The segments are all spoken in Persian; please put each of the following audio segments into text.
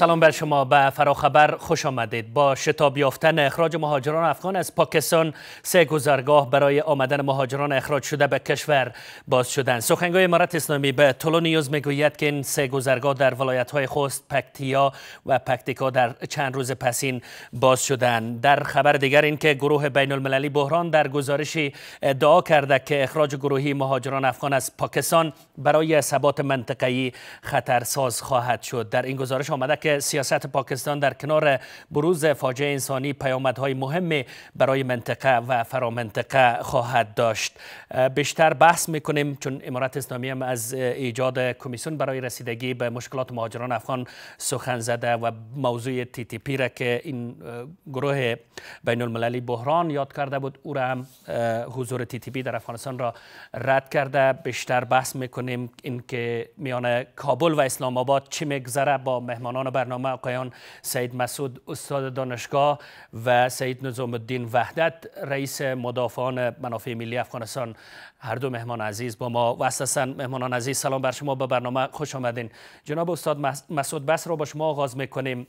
سلام بر شما به فراخبر خوش آمدید با شتاب یافتن اخراج مهاجران افغان از پاکستان سه گذرگاه برای آمدن مهاجران اخراج شده به کشور باز شدند سخنگوی امارت اسلامی به تولو نیوز میگوید که این سه گذرگاه در ولایت های خوست پکتیا و پکتیکا در چند روز پسین باز شدند در خبر دیگر اینکه گروه بین المللی بحران در گزارشی ادعا کرده که اخراج گروهی مهاجران افغان از پاکستان برای ثبات منطقه‌ای خطرساز خواهد شد در این گزارش آمده که سیاست پاکستان در کنار بروز فاجعه انسانی پیامدهای مهمی برای منطقه و فرامنطقه خواهد داشت بیشتر بحث میکنیم چون امارات اسلامی هم از ایجاد کمیسیون برای رسیدگی به مشکلات مهاجران افغان سخن زده و موضوع تی تی پی را که این گروه بین المللی بحران یاد کرده بود او را هم حضور تی تی پی در افغانستان را رد کرده بیشتر بحث میکنیم اینکه میان کابل و اسلام آباد چی میگذره با مهمانان برنامه آقایان سید مسعود استاد دانشگاه و سید نظام الدین وحدت رئیس مدافعان منافع ملی افغانستان هر دو مهمان عزیز با ما و اساسا مهمانان عزیز سلام بر شما به برنامه خوش آمدین جناب استاد مسعود بس را با شما آغاز میکنیم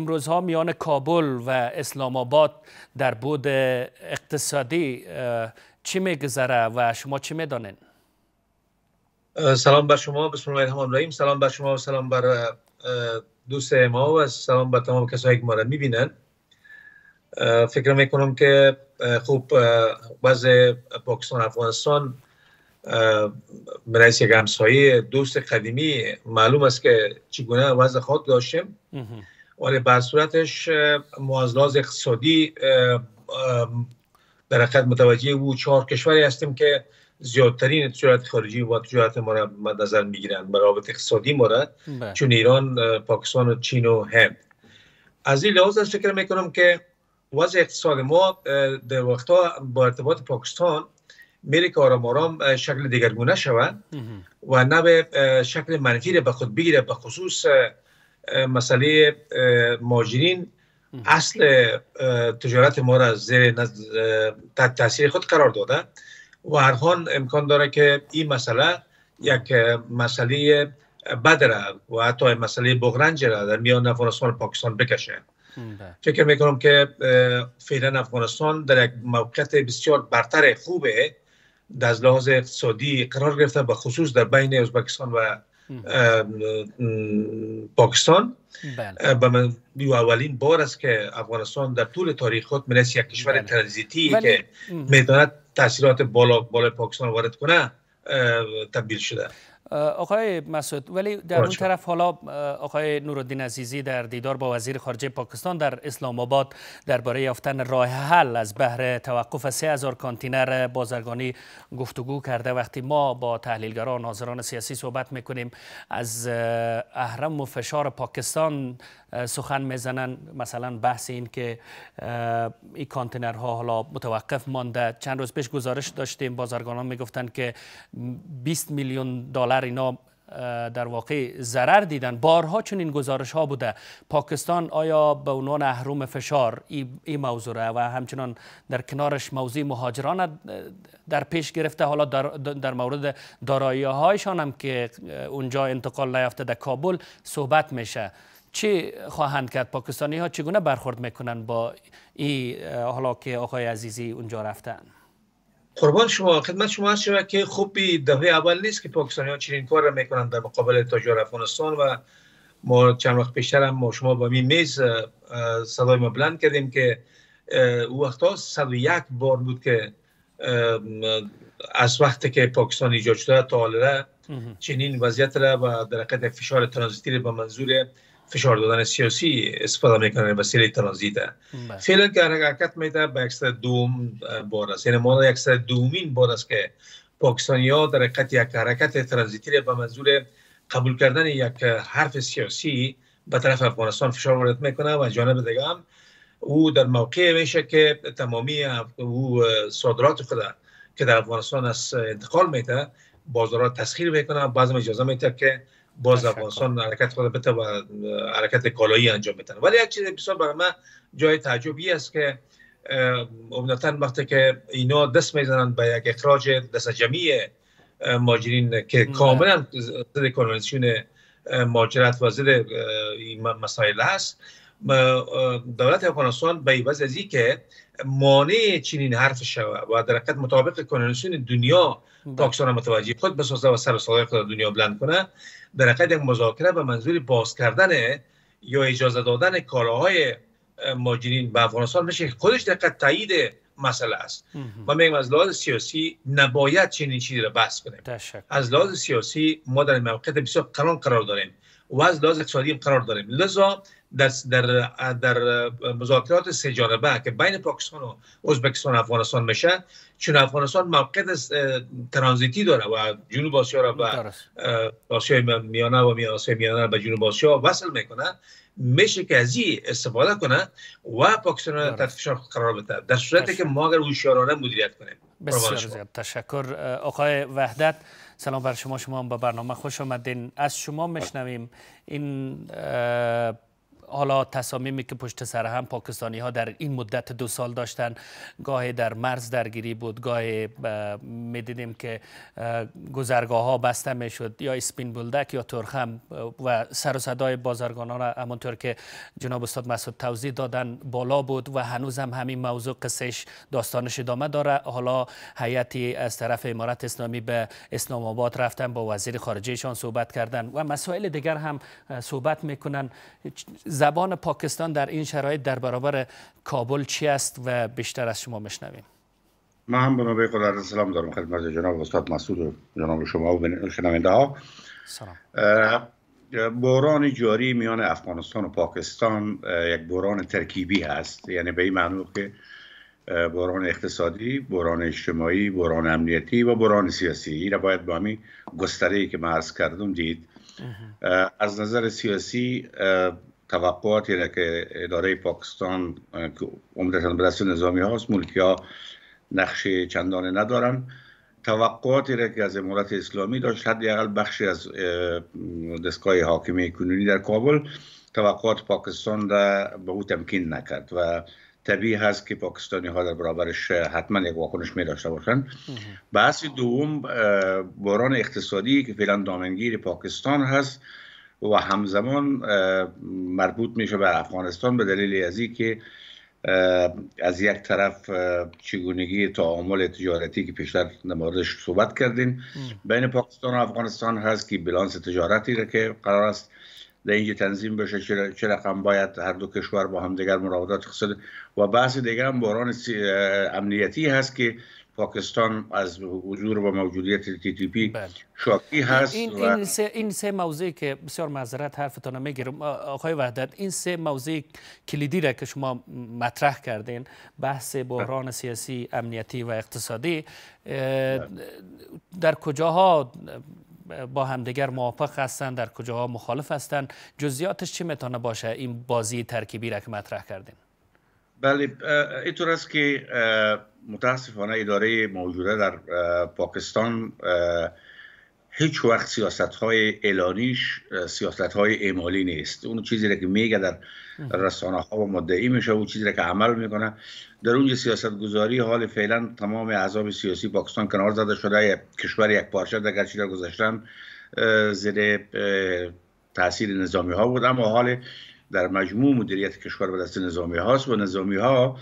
امروز ها میان کابل و اسلام آباد در بود اقتصادی چی میگذره و شما چی میدانین؟ سلام بر شما بسم الله الرحمن الرحیم سلام بر شما و سلام بر دوست ما و سلام به تمام کسایی که ما را میبینن فکر میکنم که خوب وضع پاکستان افغانستان به یک همسایه دوست قدیمی معلوم است که چگونه وضع خود داشتیم ولی به صورتش موازلاز اقتصادی در حقیقت متوجه او چهار کشوری هستیم که زیادترین تجارت خارجی و تجارت ما را نظر میگیرند رابط اقتصادی ما را بله. چون ایران پاکستان و چین و هند از این لحاظ فکر میکنم که وضع اقتصاد ما در وقتا با ارتباط پاکستان میره که آرام آرام شکل دیگرگونه شود و نه به شکل منفی به خود بگیره به خصوص مسئله ماجرین اصل تجارت ما را زیر تاثیر خود قرار داده و هر حال امکان داره که این مسئله یک مسئله بد را و حتی مسئله بغرنج را در میان افغانستان و پاکستان بکشه بله. فکر میکنم که فعلا افغانستان در یک موقعیت بسیار برتر خوبه در لحاظ اقتصادی قرار گرفته به خصوص در بین ازبکستان و پاکستان بله. به من اولین بار است که افغانستان در طول تاریخ خود میرسه یک کشور بله. ترانزیتی که میداند تاثیرات بالا بالا پاکستان وارد کنه تبدیل شده آقای مسعود ولی در اون طرف حالا آقای نورالدین عزیزی در دیدار با وزیر خارجه پاکستان در اسلام آباد درباره یافتن راه حل از بهر توقف 3000 کانتینر بازرگانی گفتگو کرده وقتی ما با تحلیلگران ناظران سیاسی صحبت میکنیم از اهرم و فشار پاکستان سخن میزنن مثلا بحث این که این کانتینرها حالا متوقف مانده چند روز پیش گزارش داشتیم بازرگانان میگفتن که 20 میلیون دلار اینا در واقع ضرر دیدن بارها چون این گزارش ها بوده پاکستان آیا به عنوان اهرم فشار این موضوع را و همچنان در کنارش موضوع مهاجران در پیش گرفته حالا در, در مورد دارایی هایشان هم که اونجا انتقال نیافته در کابل صحبت میشه چی خواهند کرد پاکستانی ها چگونه برخورد میکنن با این حالا که آقای عزیزی اونجا رفتن قربان شما خدمت شما هست که خوبی دفعه اول نیست که ها چنین کار را میکنند در مقابل تاجر افغانستان و ما چند وقت پیشتر هم شما با می میز صدای ما بلند کردیم که او وقتا یک بار بود که از وقتی که پاکستان ایجاد شده تا حالا چنین وضعیت را و در فشار ترانزیتی به منظور فشار دادن سیاسی استفاده میکنن وسیله ترانزیت بله. فعلا که حرکت میده به اکثر دوم بار است یعنی ما اکثر دومین بار است که پاکستانی ها در حقیقت یک حرکت ترانزیتی را به منظور قبول کردن یک حرف سیاسی به طرف افغانستان فشار وارد میکنه و جانب دیگه هم او در موقع میشه که تمامی او صادرات خود که در افغانستان از انتقال میده بازارات تسخیر میکنه بعضی اجازه میده که باز افغانستان حرکت خود بته و حرکت کالایی انجام بتن ولی یک چیز بسیار برای من جای تعجبی است که عمدتا وقتی که اینا دست میزنند به یک اخراج دست جمعی ماجرین که کاملا زده کنونسیون ماجرت و زده مسائل هست دولت افغانستان به ایواز از که مانع چنین حرف شود و در حقیقت مطابق کنونسیون دنیا بله. پاکستان متوجه خود بسازه و سر و صدای خود دنیا بلند کنه در حقیقت یک مذاکره به منظور باز کردن یا اجازه دادن کالاهای ماجرین به افغانستان میشه خودش دقت تایید مسئله است ما میگم از لحاظ سیاسی نباید چنین چیزی را بحث کنیم از لحاظ سیاسی ما در موقعیت بسیار قرار قرار داریم و از لحاظ اقتصادی قرار داریم لذا در در در مذاکرات سه جانبه که بین پاکستان و ازبکستان و افغانستان میشه چون افغانستان موقع ترانزیتی داره و جنوب آسیا را به آسیای میانه و میانه آسیا میانه به جنوب آسیا وصل میکنه میشه که از استفاده کنه و پاکستان را تحت فشار قرار بده در صورتی که ما اگر هوشیارانه مدیریت کنیم بسیار زیاد تشکر آقای وحدت سلام بر شما شما هم به برنامه خوش آمدین از شما میشنویم این حالا تصامیمی که پشت سر هم پاکستانی ها در این مدت دو سال داشتن گاهی در مرز درگیری بود گاهی میدیدیم که گذرگاه ها بسته می شد یا اسپین بلدک یا ترخم و سر و صدای بازرگانان را همانطور که جناب استاد مسعود توضیح دادن بالا بود و هنوز هم همین موضوع قصهش داستانش ادامه داره حالا هیئتی از طرف امارت اسلامی به اسلام آباد رفتن با وزیر خارجهشان صحبت کردن و مسائل دیگر هم صحبت میکنن زبان پاکستان در این شرایط در برابر کابل چی است و بیشتر از شما مشنویم ما هم بنابرای قدرت سلام دارم خدمت جناب استاد مسعود و جناب شما و شنونده ها سلام بحران جاری میان افغانستان و پاکستان یک بوران ترکیبی هست یعنی به این معنی که بوران اقتصادی، بوران اجتماعی، بوران امنیتی و بوران سیاسی این را باید با همین گستره که من عرض کردم دید از نظر سیاسی توقعاتی را که اداره پاکستان که عمدتا به دست نظامی هاست ملکی ها نقش چندانه ندارن توقعاتی را که از امارت اسلامی داشت حداقل بخشی از دستگاه حاکمه کنونی در کابل توقعات پاکستان را به او تمکین نکرد و طبیعی هست که پاکستانی ها در برابرش حتما یک واکنش می داشته باشند بحث دوم بران اقتصادی که فعلا دامنگیر پاکستان هست و همزمان مربوط میشه به افغانستان به دلیل از که از یک طرف چگونگی تعامل تجارتی که پیشتر نماردش صحبت کردیم بین پاکستان و افغانستان هست که بلانس تجارتی را که قرار است در اینجا تنظیم بشه چه رقم باید هر دو کشور با همدیگر مراودات خصوصی و بحث دیگر هم بحران امنیتی هست که پاکستان از حضور و موجودیت تی تی پی بله. شاکی هست این, سه, این سه که بسیار معذرت حرفتان میگیرم آقای وحدت این سه موضوع کلیدی را که شما مطرح کردین بحث بحران بله. سیاسی امنیتی و اقتصادی بله. در کجاها با همدیگر موافق هستند در کجاها مخالف هستند جزئیاتش چی میتونه باشه این بازی ترکیبی را که مطرح کردین بله اینطور است که متاسفانه اداره موجوده در پاکستان هیچ وقت سیاست های اعلانیش سیاست های اعمالی نیست اون چیزی را که میگه در رسانه ها و مدعی میشه اون چیزی را که عمل میکنه در اونجا سیاست گذاری حال فعلا تمام اعضاب سیاسی پاکستان کنار زده شده کشور یک پارچه در گرچی در گذاشتن زیر تاثیر نظامی ها بود اما حال در مجموع مدیریت کشور به دست نظامی هاست و نظامی ها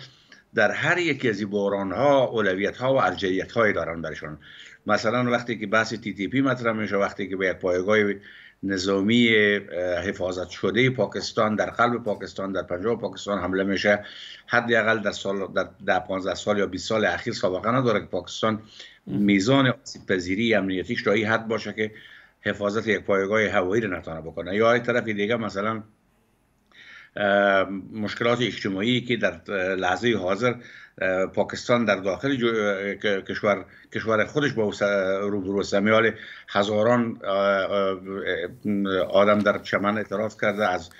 در هر یکی از این بحران ها اولویت ها و ارجعیت های دارن برشان مثلا وقتی که بحث تی تی پی مطرح میشه وقتی که به یک پایگاه نظامی حفاظت شده پاکستان در قلب پاکستان در پنجاب پاکستان حمله میشه حداقل در سال در, 15 سال یا 20 سال اخیر سابقه نداره که پاکستان میزان آسیب پذیری امنیتیش تا حد باشه که حفاظت یک پایگاه هوایی رو نتونه بکنه یا دیگه مثلا مشکلات اجتماعی که در لحظه حاضر پاکستان در داخل کشور کشور خودش با روبرو است یعنی هزاران آدم در چمن اعتراف کرده از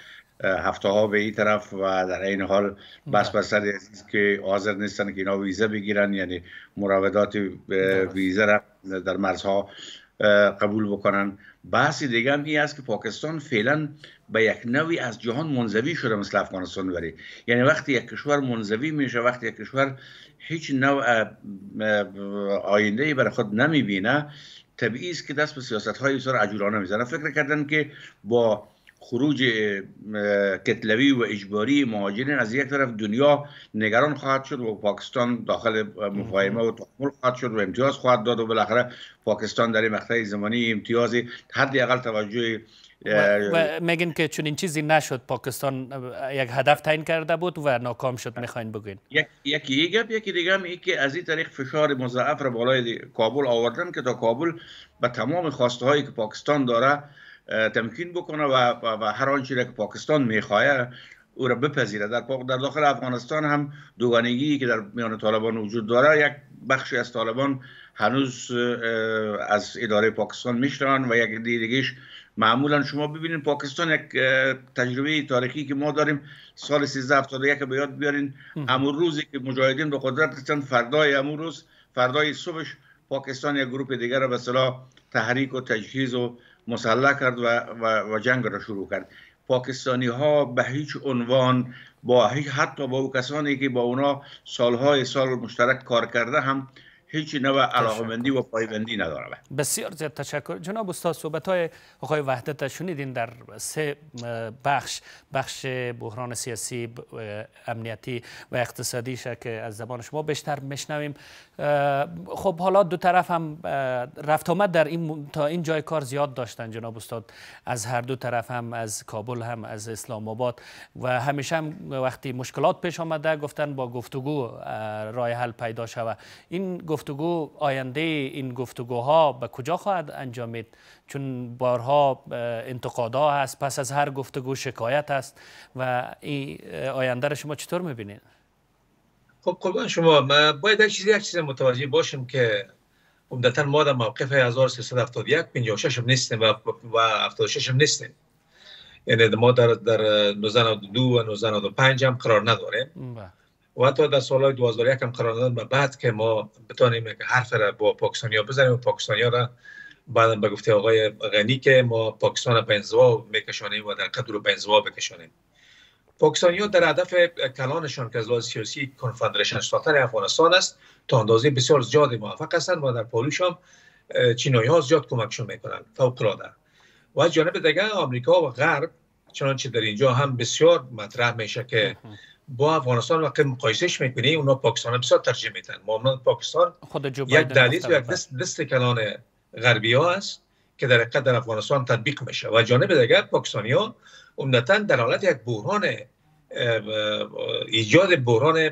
هفته ها به این طرف و در این حال بس بله. بسر که حاضر نیستن که اینا ویزه بگیرن یعنی مراودات ویزه را در مرزها قبول بکنن بحث دیگه هم این است که پاکستان فعلا به یک نوعی از جهان منزوی شده مثل افغانستان وری یعنی وقتی یک کشور منزوی میشه وقتی یک کشور هیچ نوع آینده ای برای خود نمیبینه طبیعی است که دست به سیاست های بسیار عجولانه میزنه فکر کردن که با خروج کتلوی و اجباری مهاجرین از یک طرف دنیا نگران خواهد شد و پاکستان داخل مفاهمه و تحمل خواهد شد و امتیاز خواهد داد و بالاخره پاکستان در این مقطع زمانی امتیازی اقل توجه و میگن که این چیزی نشد پاکستان یک هدف تعیین کرده بود و ناکام شد میخواین بگوین یکی یک گپ یکی دیگه هم که از این طریق فشار مضاعف را بالای کابل آوردن که تا کابل به تمام خواسته هایی که پاکستان داره تمکین بکنه و, و هر آنچه که پاکستان میخواه او را بپذیره در در داخل افغانستان هم دوگانگی که در میان طالبان وجود داره یک بخشی از طالبان هنوز از اداره پاکستان میشنن و یک دیگهش معمولا شما ببینید پاکستان یک تجربه تاریخی که ما داریم سال 1371 به یاد بیارین امون روزی که مجاهدین به قدرت رسیدن فردای امروز روز فردای صبحش پاکستان یک گروه دیگر را به صلاح تحریک و تجهیز و مسلح کرد و, و, جنگ را شروع کرد پاکستانی ها به هیچ عنوان با حتی با او کسانی که با اونا سالهای سال مشترک کار کرده هم هیچ نوع علاقمندی و پایبندی نداره بله. بسیار زیاد تشکر جناب استاد صحبت های آقای وحدت شنیدین در سه بخش بخش بحران سیاسی امنیتی و اقتصادی که از زبان شما بیشتر میشنویم خب حالا دو طرف هم رفت آمد در این تا این جای کار زیاد داشتن جناب استاد از هر دو طرف هم از کابل هم از اسلام آباد و همیشه هم وقتی مشکلات پیش آمده گفتن با گفتگو راه حل پیدا شود این گفتگو آینده این گفتگوها به کجا خواهد انجامید چون بارها انتقادا هست پس از هر گفتگو شکایت است و این آینده را شما چطور میبینید خب قربان خب، شما باید یک چیزی یک چیز متوجه باشیم که عمدتا ما در موقف 1371 56 هم نیستیم و, و 76 هم نیستیم یعنی ما در در 1992 و 1995 هم قرار نداریم بله. و حتی در سالهای 2001 هم قرار نداریم و بعد که ما بتانیم که حرف را با پاکستانی ها بزنیم و پاکستانی ها را بعدم به گفته آقای غنی که ما پاکستان را به انزوا میکشانیم و در قدر به انزوا بکشانیم پاکستانی در هدف کلانشان که از لحاظ سیاسی کنفدرشن ساختن افغانستان است تا اندازه بسیار زیاد موفق هستند و در پالوش هم چینایی ها زیاد کمکشون میکنند فوق العاده و از جانب دیگر آمریکا و غرب چنانچه در اینجا هم بسیار مطرح میشه که با افغانستان وقتی مقایسهش میکنی اونا پاکستان بسیار ترجیح میتن معاملات پاکستان یک دلیل یک دست, دست کلان غربی ها است که در افغانستان تطبیق میشه و جانب دیگر پاکستانی ها عمدتا در حالت یک بحران ایجاد بحران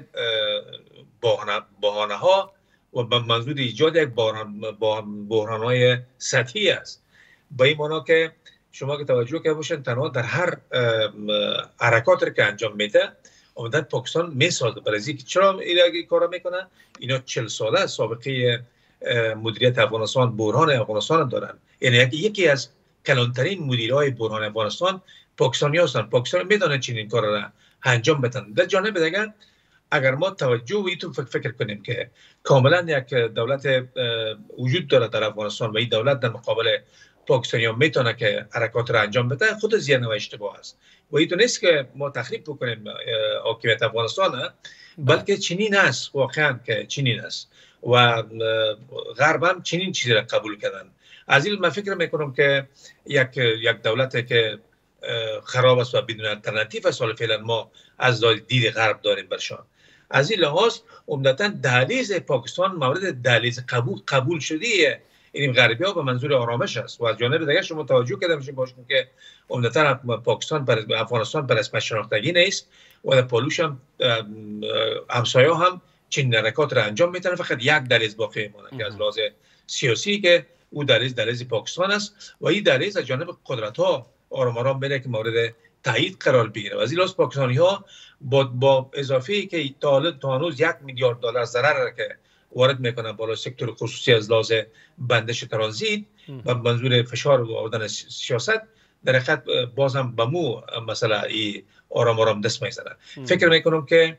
بحانه ها و به منظور ایجاد یک بحران های سطحی است به این معنا که شما که توجه که باشین تنها در هر حرکات که انجام میده عمدت پاکستان میسازه برای که چرا این کارا میکنن اینا چل ساله سابقه مدیریت افغانستان بحران افغانستان دارن یعنی یکی از کلانترین مدیرهای بحران افغانستان پاکستانی هستن پاکستان میدونه این کار را انجام بدن در جانب دیگر اگر ما توجه و تو فکر کنیم که کاملا یک دولت وجود داره در افغانستان و این دولت در مقابل پاکستانی ها میتونه که حرکات را انجام بده خود زیان و اشتباه است و این نیست که ما تخریب بکنیم حاکمیت افغانستان بله. بلکه چنین است واقعا که چینی است و غرب هم چنین چیزی را قبول کردن از این من فکر میکنم که یک یک دولت که خراب است و بدون الترنتیف است حالا فعلا ما از دید غرب داریم برشان از این لحاظ عمدتا دلیز پاکستان مورد دلیز قبول قبول شده این غربی ها به منظور آرامش است و از جانب دیگر شما توجه کرده میشه باشون که عمدتا پاکستان بر افغانستان بر اسم شناختگی نیست و در پالوش هم همسایا هم چین نرکات را انجام میتنه فقط یک دلیز باقی ایمانه که از لحاظ سیاسی که او دلیز دلیز پاکستان است و این دلیز از جانب قدرت ها آرام آرام بره که مورد تایید قرار بگیره و زیرا پاکستانی ها با, با اضافه ای که تا حالا تا یک میلیارد دلار ضرر که وارد میکنن بالا سکتور خصوصی از لازه بندش ترانزیت و منظور فشار و آوردن سیاست در خط بازم به مو مثلا ای آرام آرام دست میزنن فکر میکنم که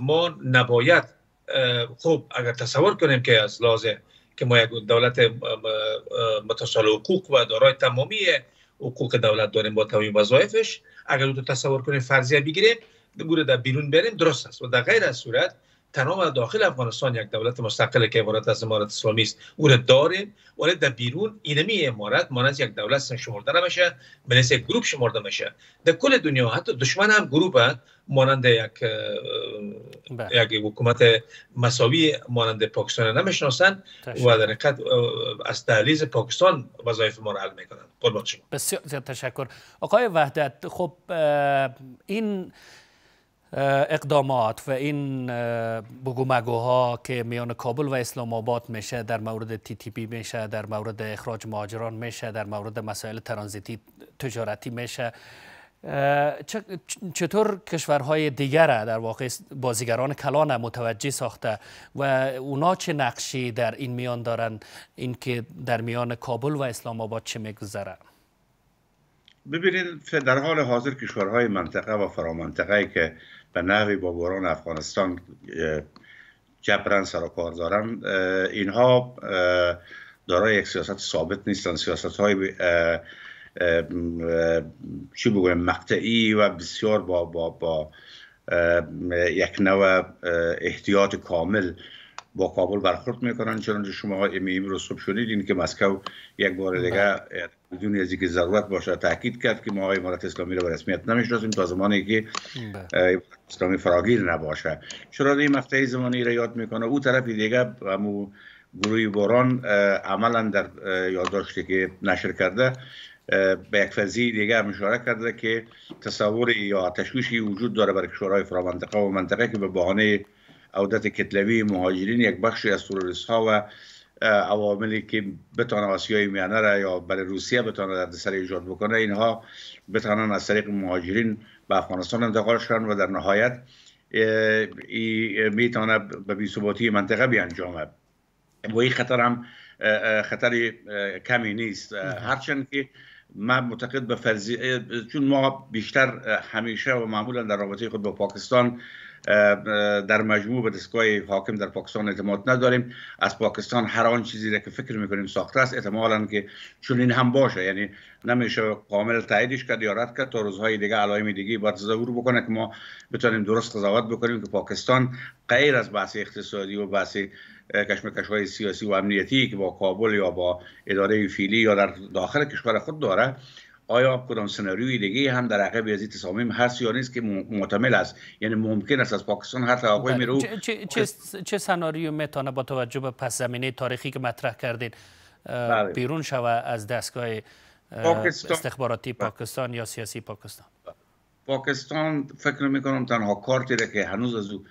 ما نباید خوب اگر تصور کنیم که از لازه که ما یک دولت متصال حقوق و دارای تمامی حقوق دولت داریم با تمام وظایفش اگر تو تصور کنیم فرضیه بگیریم گوره در بیرون بریم درست است و در غیر از صورت تنها داخل افغانستان یک دولت مستقل که عبارت از امارت اسلامی است او را داریم ولی در بیرون اینمی امارت مانند یک دولت شمرده نمیشه بلکه یک گروپ شمرده میشه در کل دنیا حتی دشمن هم گروپ هست مانند یک بله. یک حکومت مساوی مانند پاکستان نمیشناسند و در حقیقت از پاکستان وظایف ما را حل میکنند قربان بسیار زیاد تشکر آقای وحدت خب این اقدامات و این بگومگوها که میان کابل و اسلام آباد میشه در مورد تی تی پی میشه در مورد اخراج مهاجران میشه در مورد مسائل ترانزیتی تجارتی میشه چطور کشورهای دیگر در واقع بازیگران کلان متوجه ساخته و اونا چه نقشی در این میان دارن اینکه در میان کابل و اسلام آباد چه میگذره ببینید در حال حاضر کشورهای منطقه و فرامنطقه که به نحوی با افغانستان جبران سر و دارن اینها دارای یک سیاست ثابت نیستن سیاست های چی بگویم مقطعی و بسیار با با با یک نوع احتیاط کامل با کابل برخورد میکنن چون شما رو صبح شدید که مسکو یک بار بله. دیگه بدون از اینکه ضرورت باشه تاکید کرد که ما آقای امارت اسلامی رو به رسمیت نمیشناسیم تا زمانی که بله. اسلامی فراگیر نباشه چرا این مقطع زمانی را یاد میکنه او طرف دیگه همو گروه باران عملا در یادداشتی که نشر کرده به یک فضی دیگه هم اشاره کرده که تصور یا تشویشی وجود داره برای کشورهای فرامنطقه و منطقه که به بهانه عودت کتلوی مهاجرین یک بخشی از تروریست ها و عواملی که بتانه آسیای میانه را یا برای روسیه بتانه در سر ایجاد بکنه اینها بتانن از طریق مهاجرین به افغانستان انتقال شدن و در نهایت میتانه به بیثباتی منطقه بیانجامه و این خطر هم خطر کمی نیست هرچند که من معتقد به فرضیه چون ما بیشتر همیشه و معمولا در رابطه خود با پاکستان در مجموع به دستگاه حاکم در پاکستان اعتماد نداریم از پاکستان هر آن چیزی را که فکر میکنیم ساخته است احتمالا که چون این هم باشه یعنی نمیشه کامل تاییدش کرد یا رد کرد تا روزهای دیگه علایم دیگه باید ظهور بکنه که ما بتونیم درست قضاوت بکنیم که پاکستان غیر از بحث اقتصادی و بحث کشمکش های سیاسی و امنیتی که با کابل یا با اداره فیلی یا در داخل کشور خود داره آیا کدام سناریوی دیگه هم در عقب از تصامیم هست یا نیست که معتمل است یعنی ممکن است از پاکستان هر آقای بله. میرو چه, چه, سناریو میتونه با توجه به پس زمینه تاریخی که مطرح کردین بله. بیرون شوه از دستگاه استخباراتی بله. پاکستان یا سیاسی پاکستان پاکستان فکر میکنم تنها کارتی که هنوز از او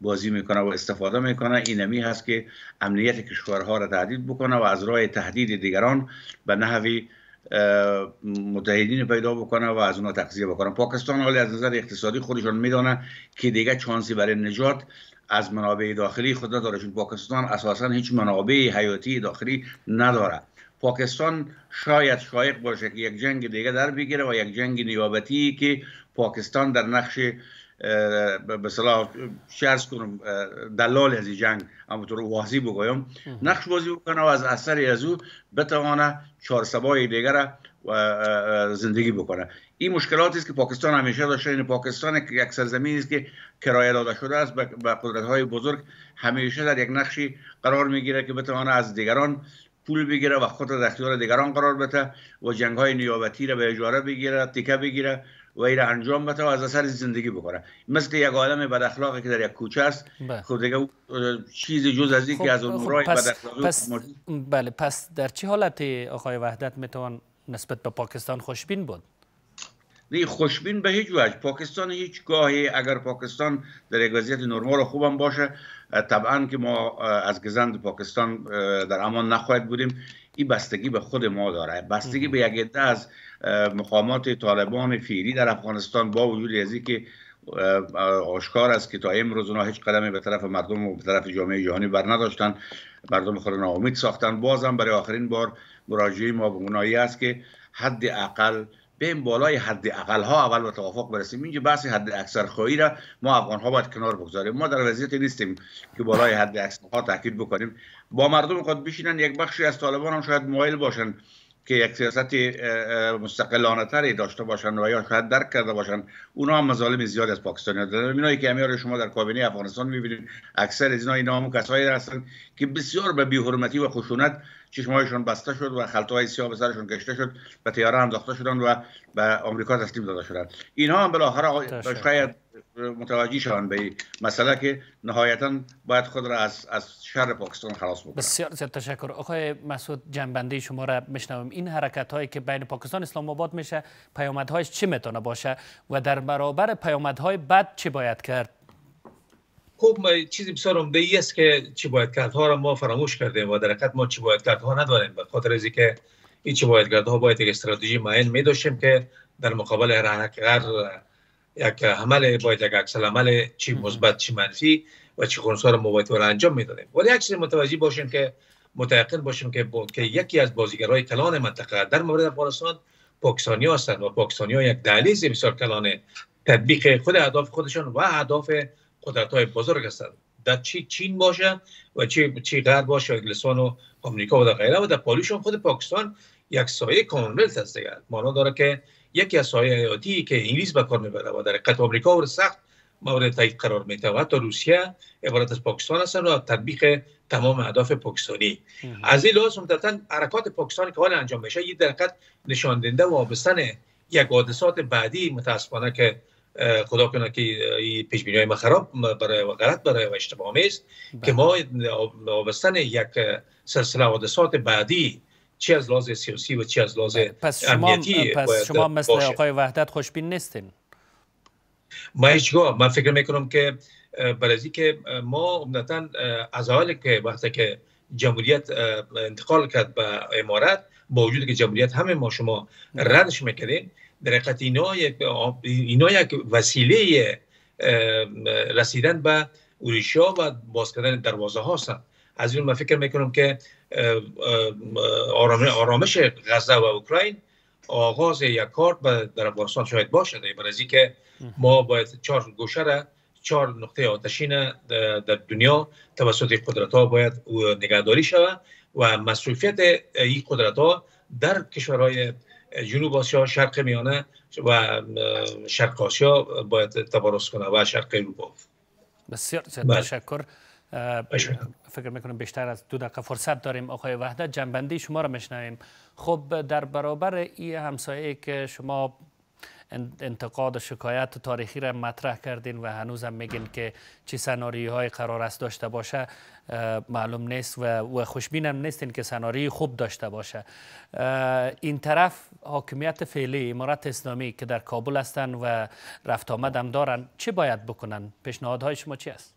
بازی میکنه و استفاده میکنه اینمی هست که امنیت کشورها را تهدید بکنه و از راه تهدید دیگران به نحوی متحدین پیدا بکنه و از اونها تقضیه بکنه پاکستان حالی از نظر اقتصادی خودشان میدانه که دیگه چانسی برای نجات از منابع داخلی خود نداره چون پاکستان اساسا هیچ منابع حیاتی داخلی نداره پاکستان شاید شایق باشه که یک جنگ دیگه در بگیره و یک جنگ نیابتی که پاکستان در نقش به صلاح شرس کنم دلال از جنگ اما رو واضی بگویم نقش بازی بکنه و از اثر از او بتوانه چهار سبای دیگر زندگی بکنه این مشکلاتی است که پاکستان همیشه داشته این یعنی پاکستان یک سرزمین است که کرایه داده شده است به قدرت های بزرگ همیشه در یک نقشی قرار میگیره که بتوانه از دیگران پول بگیره و خود در اختیار دیگران قرار بده و جنگ های نیابتی را به اجاره بگیره تیکه بگیره و ایر را انجام بده و از اثر زندگی بکنه مثل یک آدم بد اخلاقی که در یک کوچه است بله. خود خب دیگه چیز جز از این خب، که از اون خب، رای بد پس بله پس در چه حالت آقای وحدت میتوان نسبت به پاکستان خوشبین بود نه خوشبین به هیچ وجه پاکستان هیچ گاهی اگر پاکستان در یک وضعیت نرمال و خوبم باشه طبعا که ما از گزند پاکستان در امان نخواهد بودیم این بستگی به خود ما داره بستگی به یک از مقامات طالبان فعلی در افغانستان با وجود از که آشکار است که تا امروز اونها هیچ قدمی به طرف مردم و به طرف جامعه جهانی بر نداشتن مردم خود ناامید ساختن بازم برای آخرین بار مراجعه ما به اونایی است که حد اقل بیم بالای حد اقل ها اول به توافق برسیم اینجا بحث حد اکثر خواهی را ما افغان ها باید کنار بگذاریم ما در وضعیت نیستیم که بالای حد اکثر ها تاکید بکنیم با مردم خود بشینن یک بخشی از طالبان هم شاید مایل باشن که یک سیاست مستقلانه تری داشته باشند و یا شاید درک کرده باشند اونا هم مظالم زیاد از پاکستانی در اینایی که همیار شما در کابینه افغانستان میبینید اکثر از اینا اینا کسایی هستند که بسیار به بیحرمتی و خشونت چشمایشون بسته شد و های سیاه به سرشون کشته شد و تیاره انداخته شدن و به آمریکا تسلیم داده شدند اینها هم بالاخره شاید شدن به مسئله که نهایتا باید خود را از, از شر پاکستان خلاص بکنه بسیار زیاد تشکر آقای مسعود جنبنده شما را میشنویم این حرکت هایی که بین پاکستان اسلام آباد میشه پیامدهایش چی میتونه باشه و در برابر های بعد چی باید کرد خوب چیزی بسیار عمده ای است که چی باید کرد ها را ما فراموش کردیم و در حقیقت ما چی باید کرد ها نداریم به خاطر از که این چی باید کرد ها باید یک استراتژی معین می که در مقابل هر یک عمل باید یک اکسل عمل چی مثبت چی منفی و چی خونسار رو باید را انجام میدادیم ولی یک متوجه باشیم که متعقل باشیم که, با... که یکی از بازیگرهای کلان منطقه در مورد افغانستان پاکستانی هستند و پاکستانی ها یک دلیز بسیار کلان تطبیق خود اهداف خودشان و اهداف قدرت های بزرگ هستند در چی چین باشه و چی چی غرب باشه انگلستان و آمریکا و در غیره و در پالیشون خود پاکستان یک سایه کامل است دیگر مانا داره که یکی از سایه که انگلیس به کار میبره و در قطع آمریکا و سخت مورد تایید قرار میده و حتی روسیه عبارت از پاکستان هستن و تطبیق تمام اهداف پاکستانی از این لحاظ عمدتا حرکات پاکستانی که حال انجام میشه یه در نشان نشاندنده و آبستن یک حادثات بعدی متاسفانه که خدا کنه که این پیش بینی ما خراب برای و غلط برای و اشتباه است که بله. ما آبستن یک سلسله حادثات بعدی چی از لحاظ سیاسی و چه از لحاظ بله، پس شما پس شما مثل باشه. آقای وحدت خوشبین نیستین ما هیچگاه من فکر میکنم که برای که ما عمدتا از حال که وقتی که جمهوریت انتقال کرد به امارت با وجود که جمهوریت همه ما شما بله. ردش میکردین در حقیقت اینا یک اینا یک وسیله رسیدن به اوریشا و باز کردن دروازه هستند از این من فکر میکنم که آرامش غزه و اوکراین آغاز یک کار در افغانستان شاید باشد برای از که ما باید چهار گوشه را چهار نقطه آتشین در دنیا توسط قدرت ها باید نگهداری شود و مسئولیت این قدرت ها در کشورهای جنوب آسیا شرق میانه و شرق آسیا باید تبارست کنه و شرق اروپا بسیار بله. تشکر فکر میکنم بیشتر از دو دقیقه فرصت داریم آقای وحدت جنبندی شما رو میشنویم خب در برابر این همسایه که شما انتقاد و شکایت تاریخی را مطرح کردین و هنوز هم میگین که چی سناریوهای های قرار است داشته باشه معلوم نیست و خوشبین هم نیستین که سناری خوب داشته باشه این طرف حاکمیت فعلی امارت اسلامی که در کابل هستن و رفت آمد هم دارن چه باید بکنن؟ پیشنهادهای شما چی است؟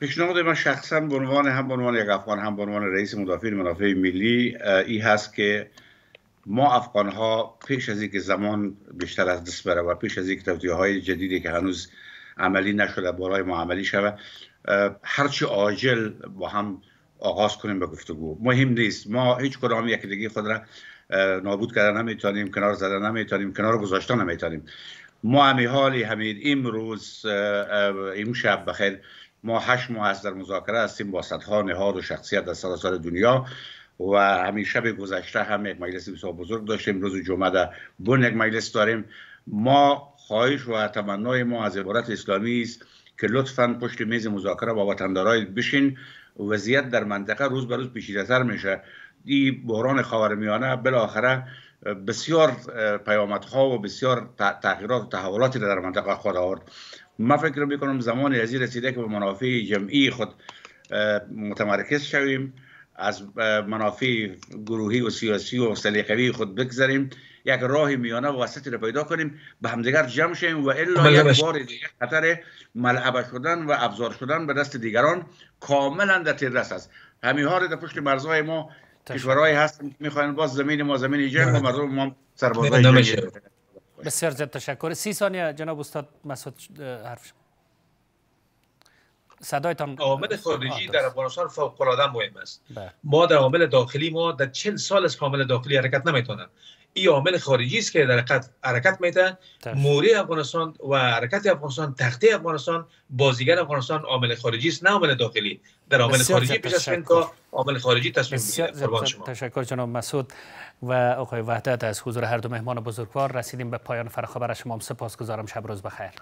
پیشنهاد من شخصا به عنوان هم به عنوان یک افغان هم به عنوان رئیس مدافع منافع ملی ای هست که ما افغان ها پیش از اینکه زمان بیشتر از دست بره و پیش از اینکه توطیه های جدیدی که هنوز عملی نشده برای ما عملی شود هرچی عاجل با هم آغاز کنیم به گفتگو مهم نیست ما هیچ کدام یک دیگه خود را نابود کردن نمیتونیم کنار زدن نمیتونیم کنار گذاشتن نمیتونیم ما همی حالی همین امروز امشب بخیر ما هشت ماه است در مذاکره هستیم با صدها نهاد و شخصیت در سراسر دنیا و همین شب گذشته هم یک مجلس بسیار بزرگ داشتیم روز جمعه در بن یک مجلس داریم ما خواهش و تمنای ما از عبارت اسلامی است که لطفا پشت میز مذاکره با وطندارای بشین وضعیت در منطقه روز به روز تر میشه این بحران میانه بالاخره بسیار پیامدها و بسیار تغییرات و تحولاتی در منطقه خود آورد من فکر میکنم زمان از رسیده که به منافع جمعی خود متمرکز شویم از منافع گروهی و سیاسی و سلیقوی خود بگذاریم یک راه میانه و وسطی را پیدا کنیم به همدیگر جمع شیم و الا بله، یک بار دیگر خطر ملعبه شدن و ابزار شدن به دست دیگران کاملا در ترس است همین ها در پشت مرزهای ما کشورهایی هست میخواین باز زمین ما زمین جنگ و بله. مردم ما سربازای بله، بسیار زیاد تشکر سی ثانیه جناب استاد مسعود حرف شما صدایتان عامل خارجی در افغانستان فوق العاده مهم است بله. ما در عامل داخلی ما در 40 سال از عامل داخلی حرکت نمیتونم ای عامل خارجی است که در حقیقت حرکت میده موری افغانستان و حرکت افغانستان تخته افغانستان بازیگر افغانستان عامل خارجی است نه عامل داخلی در عامل خارجی پیش از عامل خارجی تصمیم شما تشکر جناب مسعود و آقای وحدت از حضور هر دو مهمان بزرگوار رسیدیم به پایان فرخبر شما سپاسگزارم شب روز بخیر